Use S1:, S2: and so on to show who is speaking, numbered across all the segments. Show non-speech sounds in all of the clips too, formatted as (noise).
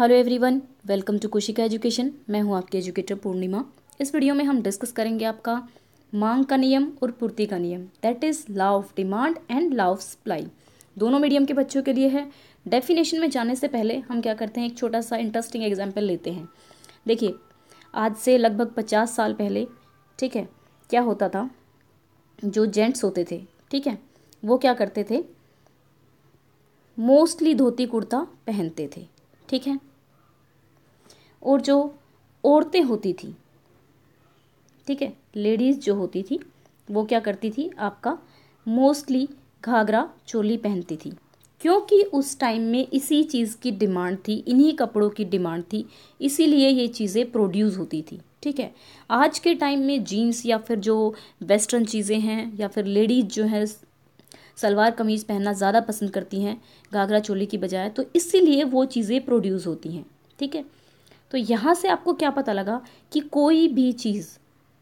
S1: Hello everyone welcome to Kushika education मैं हूं आपकी एजुकेटर पूर्णिमा इस वीडियो में हम डिस्कस करेंगे आपका मांग का नियम और पूर्ति का नियम that is law of demand and law of supply दोनों मीडियम के बच्चों के लिए है डेफिनेशन में जाने से पहले हम क्या करते हैं एक छोटा सा इंटरेस्टिंग एग्जाम्पल लेते हैं देखिए आज से लगभग पचास साल पहले ठीक है क्या होता था जो जेंट्स होते थे ठीक है वो क्या करते थे मोस्टली धोती कुर्ता पहनते थे ठीक है और जो औरतें होती थी ठीक है लेडीज़ जो होती थी वो क्या करती थी आपका मोस्टली घाघरा चोली पहनती थी क्योंकि उस टाइम में इसी चीज़ की डिमांड थी इन्हीं कपड़ों की डिमांड थी इसीलिए ये चीज़ें प्रोड्यूस होती थी ठीक है आज के टाइम में जीन्स या फिर जो वेस्टर्न चीज़ें हैं या फिर लेडीज़ जो है सलवार कमीज़ पहनना ज़्यादा पसंद करती हैं घाघरा चोली की बजाय तो इसीलिए वो चीज़ें प्रोड्यूस होती हैं ठीक है तो यहाँ से आपको क्या पता लगा कि कोई भी चीज़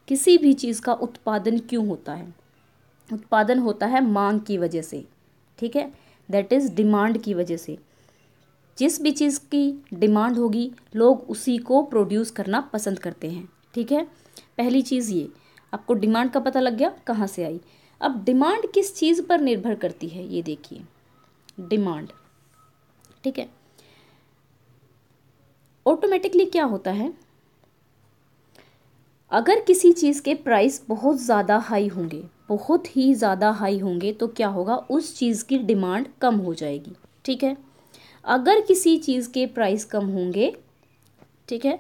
S1: किसी भी चीज़ का उत्पादन क्यों होता है उत्पादन होता है मांग की वजह से ठीक है दैट इज़ डिमांड की वजह से जिस भी चीज़ की डिमांड होगी लोग उसी को प्रोड्यूस करना पसंद करते हैं ठीक है पहली चीज़ ये आपको डिमांड का पता लग गया कहाँ से आई अब डिमांड किस चीज़ पर निर्भर करती है ये देखिए डिमांड ठीक है ऑटोमेटिकली क्या होता है अगर किसी चीज़ के प्राइस बहुत ज़्यादा हाई होंगे बहुत ही ज़्यादा हाई होंगे तो क्या होगा उस चीज़ की डिमांड कम हो जाएगी ठीक है अगर किसी चीज़ के प्राइस कम होंगे ठीक है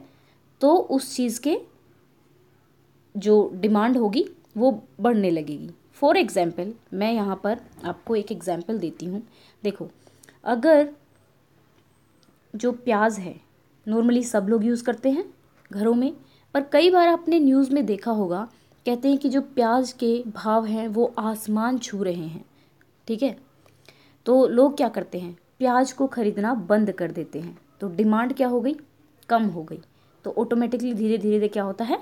S1: तो उस चीज़ के जो डिमांड होगी वो बढ़ने लगेगी फॉर एग्ज़ाम्पल मैं यहाँ पर आपको एक एग्ज़ाम्पल देती हूँ देखो अगर जो प्याज है नॉर्मली सब लोग यूज़ करते हैं घरों में पर कई बार आपने न्यूज़ में देखा होगा कहते हैं कि जो प्याज के भाव हैं वो आसमान छू रहे हैं ठीक है तो लोग क्या करते हैं प्याज को ख़रीदना बंद कर देते हैं तो डिमांड क्या हो गई कम हो गई तो ऑटोमेटिकली धीरे धीरे क्या होता है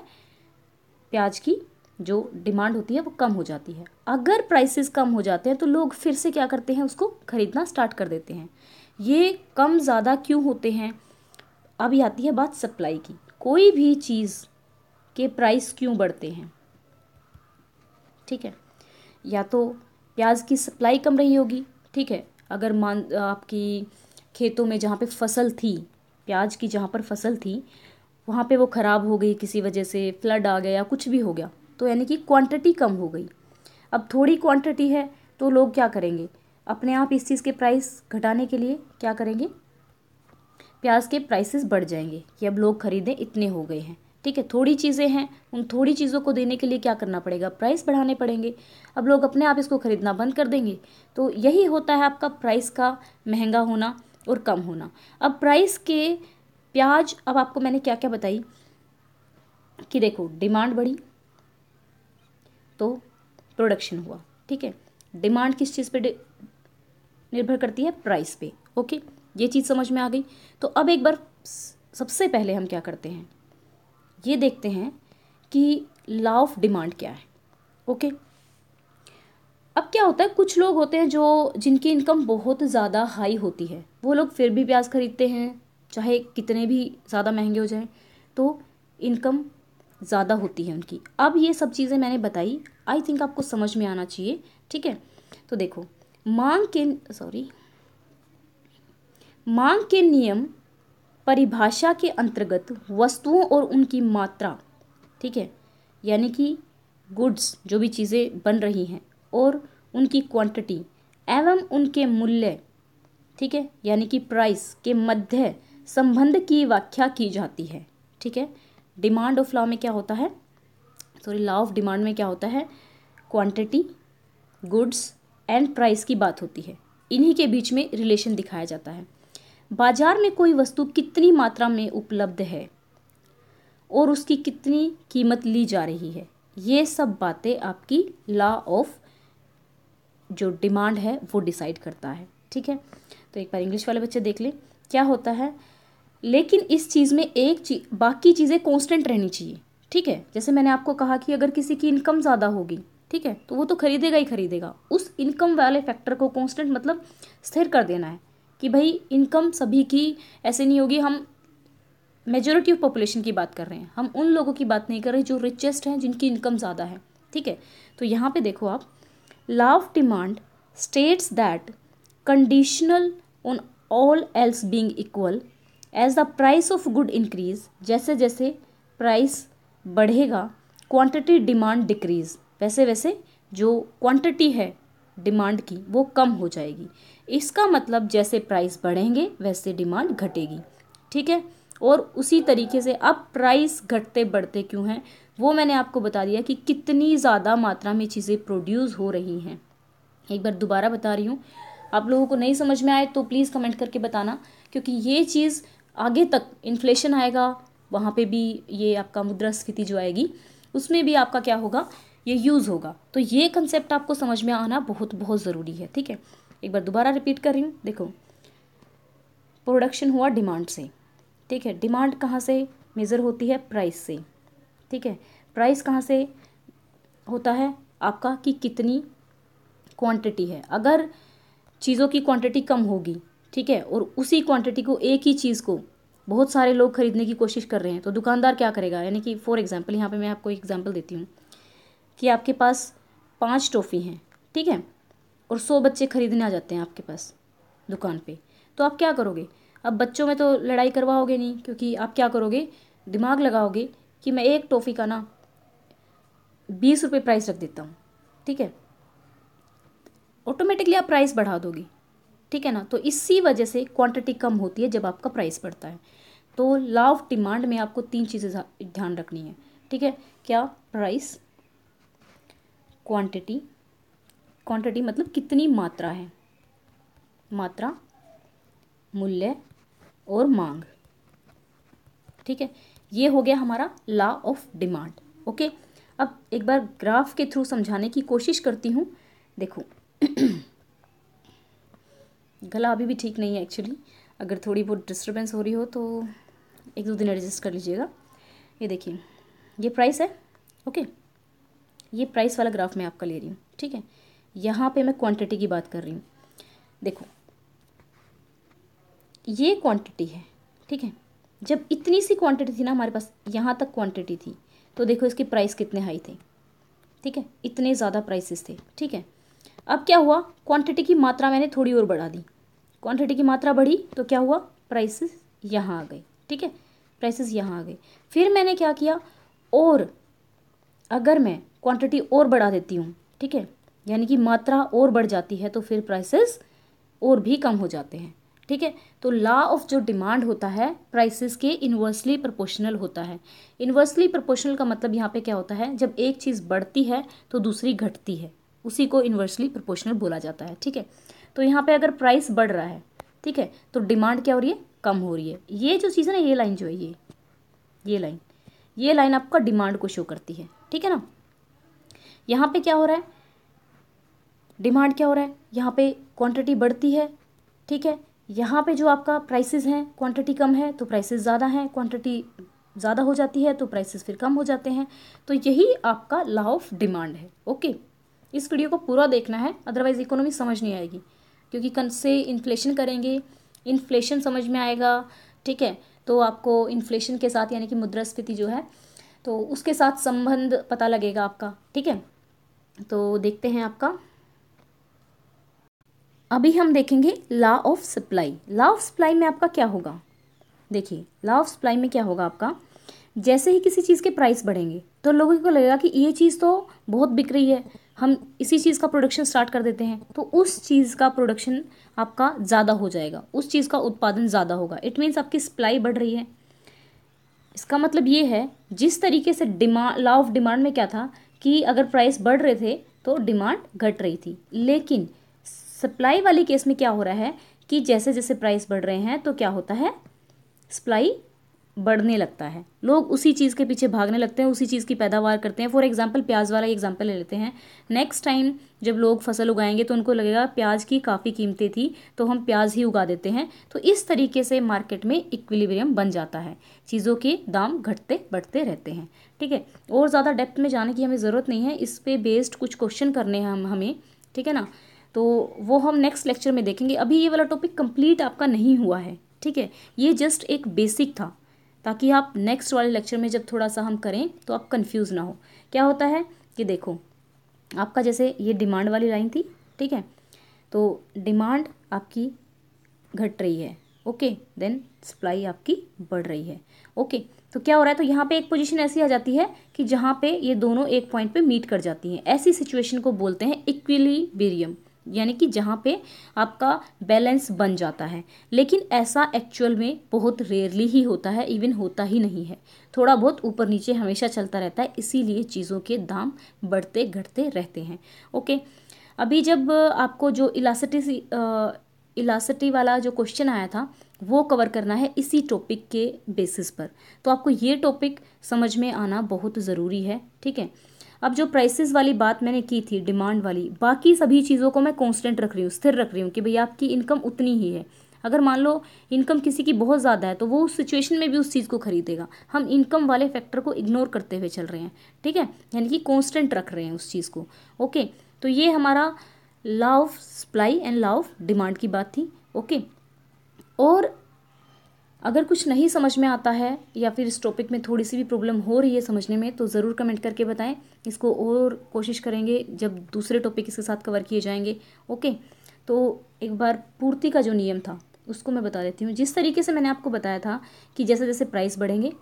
S1: प्याज की जो डिमांड होती है वो कम हो जाती है अगर प्राइसेस कम हो जाते हैं तो लोग फिर से क्या करते हैं उसको ख़रीदना स्टार्ट कर देते हैं ये कम ज़्यादा क्यों होते हैं अभी आती है बात सप्लाई की कोई भी चीज़ के प्राइस क्यों बढ़ते हैं ठीक है या तो प्याज की सप्लाई कम रही होगी ठीक है अगर मान आपकी खेतों में जहाँ पे फसल थी प्याज की जहाँ पर फसल थी वहाँ पे वो ख़राब हो गई किसी वजह से फ्लड आ गया कुछ भी हो गया तो यानी कि क्वांटिटी कम हो गई अब थोड़ी क्वांटिटी है तो लोग क्या करेंगे अपने आप इस चीज़ के प्राइस घटाने के लिए क्या करेंगे प्याज के प्राइसेस बढ़ जाएंगे कि अब लोग खरीदें इतने हो गए हैं ठीक है थोड़ी चीज़ें हैं उन थोड़ी चीज़ों को देने के लिए क्या करना पड़ेगा प्राइस बढ़ाने पड़ेंगे अब लोग अपने आप इसको ख़रीदना बंद कर देंगे तो यही होता है आपका प्राइस का महंगा होना और कम होना अब प्राइस के प्याज अब आपको मैंने क्या क्या बताई कि देखो डिमांड बढ़ी तो प्रोडक्शन हुआ ठीक है डिमांड किस चीज़ पे निर्भर करती है प्राइस पे ओके ये चीज़ समझ में आ गई तो अब एक बार सबसे पहले हम क्या करते हैं ये देखते हैं कि लॉ ऑफ डिमांड क्या है ओके अब क्या होता है कुछ लोग होते हैं जो जिनकी इनकम बहुत ज़्यादा हाई होती है वो लोग फिर भी प्याज खरीदते हैं चाहे कितने भी ज़्यादा महंगे हो जाएं तो इनकम ज़्यादा होती है उनकी अब ये सब चीज़ें मैंने बताई आई थिंक आपको समझ में आना चाहिए ठीक है तो देखो मांग के सॉरी मांग के नियम परिभाषा के अंतर्गत वस्तुओं और उनकी मात्रा ठीक है यानी कि गुड्स जो भी चीज़ें बन रही हैं और उनकी क्वांटिटी एवं उनके मूल्य ठीक है यानी कि प्राइस के मध्य संबंध की व्याख्या की जाती है ठीक है डिमांड ऑफ लॉ में क्या होता है सॉरी लॉ ऑफ डिमांड में क्या होता है क्वांटिटी गुड्स एंड प्राइस की बात होती है इन्हीं के बीच में रिलेशन दिखाया जाता है बाजार में कोई वस्तु कितनी मात्रा में उपलब्ध है और उसकी कितनी कीमत ली जा रही है ये सब बातें आपकी लॉ ऑफ जो डिमांड है वो डिसाइड करता है ठीक है तो एक बार इंग्लिश वाले बच्चे देख लें क्या होता है लेकिन इस चीज़ में एक चीज बाकी चीज़ें कॉन्स्टेंट रहनी चाहिए ठीक है जैसे मैंने आपको कहा कि अगर किसी की इनकम ज़्यादा होगी ठीक है तो वो तो खरीदेगा ही खरीदेगा उस इनकम वाले फैक्टर को कॉन्स्टेंट मतलब स्थिर कर देना है कि भाई इनकम सभी की ऐसे नहीं होगी हम मेजोरिटी ऑफ पॉपुलेशन की बात कर रहे हैं हम उन लोगों की बात नहीं कर रहे जो रिचेस्ट हैं जिनकी इनकम ज़्यादा है ठीक है तो यहाँ पे देखो आप law demand states that conditional on all else being equal as the price of good increase जैसे जैसे प्राइस बढ़ेगा क्वांटिटी डिमांड डिक्रीज वैसे वैसे जो क्वांटिटी है डिमांड की वो कम हो जाएगी इसका मतलब जैसे प्राइस बढ़ेंगे वैसे डिमांड घटेगी ठीक है और उसी तरीके से अब प्राइस घटते बढ़ते क्यों हैं वो मैंने आपको बता दिया कि कितनी ज़्यादा मात्रा में चीज़ें प्रोड्यूस हो रही हैं एक बार दोबारा बता रही हूँ आप लोगों को नहीं समझ में आए तो प्लीज़ कमेंट करके बताना क्योंकि ये चीज़ आगे तक इन्फ्लेशन आएगा वहाँ पे भी ये आपका मुद्रास्फीति जो आएगी उसमें भी आपका क्या होगा ये यूज़ होगा तो ये कंसेप्ट आपको समझ में आना बहुत बहुत ज़रूरी है ठीक है एक बार दोबारा रिपीट कर रही हूँ देखो प्रोडक्शन हुआ डिमांड से ठीक है डिमांड कहाँ से मेज़र होती है प्राइस से ठीक है प्राइस कहाँ से होता है आपका कि कितनी क्वांटिटी है अगर चीज़ों की क्वांटिटी कम होगी ठीक है और उसी क्वांटिटी को एक ही चीज़ को बहुत सारे लोग खरीदने की कोशिश कर रहे हैं तो दुकानदार क्या करेगा यानी कि फॉर एग्जांपल यहाँ पे मैं आपको एग्जांपल देती हूँ कि आपके पास पाँच टॉफ़ी हैं ठीक है और सौ बच्चे ख़रीदने आ जाते हैं आपके पास दुकान पे तो आप क्या करोगे अब बच्चों में तो लड़ाई करवाओगे नहीं क्योंकि आप क्या करोगे दिमाग लगाओगे कि मैं एक टॉफ़ी का ना बीस रुपये प्राइस रख देता हूँ ठीक है ऑटोमेटिकली आप प्राइस बढ़ा दोगे ठीक है ना तो इसी वजह से क्वांटिटी कम होती है जब आपका प्राइस बढ़ता है तो लॉ ऑफ डिमांड में आपको तीन चीज़ें ध्यान रखनी है ठीक है क्या प्राइस क्वांटिटी क्वांटिटी मतलब कितनी मात्रा है मात्रा मूल्य और मांग ठीक है ये हो गया हमारा लॉ ऑफ डिमांड ओके अब एक बार ग्राफ के थ्रू समझाने की कोशिश करती हूँ देखो (clears throat) गला अभी भी ठीक नहीं है एक्चुअली अगर थोड़ी बहुत डिस्टर्बेंस हो रही हो तो एक दो दिन एडजस्ट कर लीजिएगा ये देखिए ये प्राइस है ओके okay. ये प्राइस वाला ग्राफ मैं आपका ले रही हूँ ठीक है यहाँ पे मैं क्वांटिटी की बात कर रही हूँ देखो ये क्वांटिटी है ठीक है जब इतनी सी क्वांटिटी थी ना हमारे पास यहाँ तक क्वांटिटी थी तो देखो इसके प्राइस कितने हाई थे ठीक है इतने ज़्यादा प्राइसेस थे ठीक है अब क्या हुआ क्वांटिटी की मात्रा मैंने थोड़ी और बढ़ा दी क्वांटिटी की मात्रा बढ़ी तो क्या हुआ प्राइसेस यहाँ आ गए ठीक है प्राइसेस यहाँ आ गए फिर मैंने क्या किया और अगर मैं क्वांटिटी और बढ़ा देती हूँ ठीक है यानी कि मात्रा और बढ़ जाती है तो फिर प्राइसेस और भी कम हो जाते हैं ठीक है तो लॉ ऑफ जो डिमांड होता है प्राइसेस के इन्वर्सली प्रोपोर्शनल होता है इन्वर्सली प्रोपोर्शनल का मतलब यहाँ पे क्या होता है जब एक चीज़ बढ़ती है तो दूसरी घटती है उसी को इन्वर्सली प्रोपोर्शनल बोला जाता है ठीक है तो यहाँ पे अगर प्राइस बढ़ रहा है ठीक है तो डिमांड क्या हो रही है कम हो रही है ये जो चीज़ है ना ये लाइन जो है ये ये लाइन ये लाइन आपका डिमांड को शो करती है ठीक है ना यहाँ पे क्या हो रहा है डिमांड क्या हो रहा है यहाँ पे क्वांटिटी बढ़ती है ठीक है यहाँ पे जो आपका प्राइसेस हैं क्वांटिटी कम है तो प्राइसेस ज़्यादा हैं क्वांटिटी ज़्यादा हो जाती है तो प्राइसेस फिर कम हो जाते हैं तो यही आपका लॉ ऑफ डिमांड है ओके इस वीडियो को पूरा देखना है अदरवाइज़ इकोनॉमी समझ नहीं आएगी क्योंकि कन से इन्फ्लेशन करेंगे इन्फ्लेशन समझ में आएगा ठीक है तो आपको इन्फ्लेशन के साथ यानी कि मुद्रास्फीति जो है तो उसके साथ संबंध पता लगेगा आपका ठीक है तो देखते हैं आपका अभी हम देखेंगे law of supply law of supply में आपका क्या होगा देखिए लॉ ऑफ सप्लाई में क्या होगा आपका जैसे ही किसी चीज़ के प्राइस बढ़ेंगे तो लोगों को लगेगा कि ये चीज़ तो बहुत बिक रही है हम इसी चीज़ का प्रोडक्शन स्टार्ट कर देते हैं तो उस चीज़ का प्रोडक्शन आपका ज़्यादा हो जाएगा उस चीज़ का उत्पादन ज़्यादा होगा इट मीन्स आपकी सप्लाई बढ़ रही है इसका मतलब ये है जिस तरीके से डिमांड लॉ ऑफ डिमांड में क्या था कि अगर प्राइस बढ़ रहे थे तो डिमांड घट रही थी लेकिन सप्लाई वाले केस में क्या हो रहा है कि जैसे जैसे प्राइस बढ़ रहे हैं तो क्या होता है सप्लाई बढ़ने लगता है लोग उसी चीज़ के पीछे भागने लगते हैं उसी चीज़ की पैदावार करते हैं फॉर एग्जाम्पल प्याज वाला एग्जाम्पल ले लेते हैं नेक्स्ट टाइम जब लोग फसल उगाएंगे तो उनको लगेगा प्याज की काफ़ी कीमतें थी तो हम प्याज ही उगा देते हैं तो इस तरीके से मार्केट में इक्विलिब्रियम बन जाता है चीज़ों के दाम घटते बढ़ते रहते हैं ठीक है और ज़्यादा डेप्थ में जाने की हमें ज़रूरत नहीं है इस पर बेस्ड कुछ क्वेश्चन करने हैं हम हमें ठीक है ना तो वो हम नेक्स्ट लेक्चर में देखेंगे अभी ये वाला टॉपिक कंप्लीट आपका नहीं हुआ है ठीक है ये जस्ट एक बेसिक था ताकि आप नेक्स्ट वाले लेक्चर में जब थोड़ा सा हम करें तो आप कन्फ्यूज़ ना हो क्या होता है कि देखो आपका जैसे ये डिमांड वाली लाइन थी ठीक है तो डिमांड आपकी घट रही है ओके देन सप्लाई आपकी बढ़ रही है ओके तो क्या हो रहा है तो यहाँ पे एक पोजीशन ऐसी आ जाती है कि जहाँ पे ये दोनों एक पॉइंट पे मीट कर जाती हैं ऐसी सिचुएशन को बोलते हैं बेरियम यानी कि जहाँ पे आपका बैलेंस बन जाता है लेकिन ऐसा एक्चुअल में बहुत रेयरली ही होता है इवन होता ही नहीं है थोड़ा बहुत ऊपर नीचे हमेशा चलता रहता है इसीलिए चीज़ों के दाम बढ़ते घटते रहते हैं ओके अभी जब आपको जो इलासिटी इलासिटी वाला जो क्वेश्चन आया था वो कवर करना है इसी टॉपिक के बेसिस पर तो आपको ये टॉपिक समझ में आना बहुत ज़रूरी है ठीक है अब जो प्राइसेस वाली बात मैंने की थी डिमांड वाली बाकी सभी चीज़ों को मैं कॉन्स्टेंट रख रही हूँ स्थिर रख रही हूँ कि भाई आपकी इनकम उतनी ही है अगर मान लो इनकम किसी की बहुत ज़्यादा है तो वो उस सिचुएशन में भी उस चीज़ को खरीदेगा हम इनकम वाले फैक्टर को इग्नोर करते हुए चल रहे हैं ठीक है यानी कि कॉन्स्टेंट रख रहे हैं उस चीज़ को ओके तो ये हमारा law of supply and law of demand की बात थी ओके और अगर कुछ नहीं समझ में आता है या फिर इस टॉपिक में थोड़ी सी भी प्रॉब्लम हो रही है समझने में तो ज़रूर कमेंट करके बताएं इसको और कोशिश करेंगे जब दूसरे टॉपिक इसके साथ कवर किए जाएंगे ओके तो एक बार पूर्ति का जो नियम था उसको मैं बता देती हूँ जिस तरीके से मैंने आपको बताया था कि जैसे जैसे प्राइस बढ़ेंगे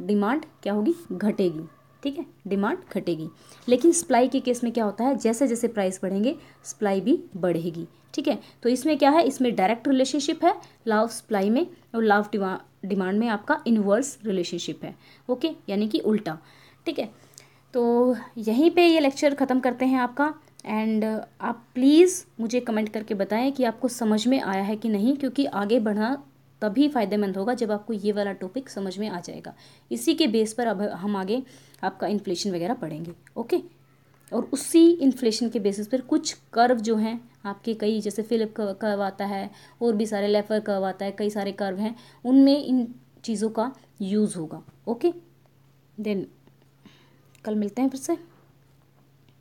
S1: डिमांड क्या होगी घटेगी ठीक है डिमांड घटेगी लेकिन सप्लाई के केस में क्या होता है जैसे जैसे प्राइस बढ़ेंगे सप्लाई भी बढ़ेगी ठीक है तो इसमें क्या है इसमें डायरेक्ट रिलेशनशिप है लाव सप्लाई में और लाव डिमांड में आपका इन्वर्स रिलेशनशिप है ओके यानी कि उल्टा ठीक है तो यहीं पे ये लेक्चर ख़त्म करते हैं आपका एंड आप प्लीज़ मुझे कमेंट करके बताएं कि आपको समझ में आया है कि नहीं क्योंकि आगे बढ़ना तभी फ़ायदेमंद होगा जब आपको ये वाला टॉपिक समझ में आ जाएगा इसी के बेस पर अब हम आगे आपका इन्फ्लेशन वगैरह पढ़ेंगे ओके और उसी इन्फ्लेशन के बेसिस पर कुछ कर्व जो हैं आपके कई जैसे फिलिप कर्व आता है और भी सारे लेफर कर्व आता है कई सारे कर्व हैं उनमें इन चीज़ों का यूज़ होगा ओके देन कल मिलते हैं फिर से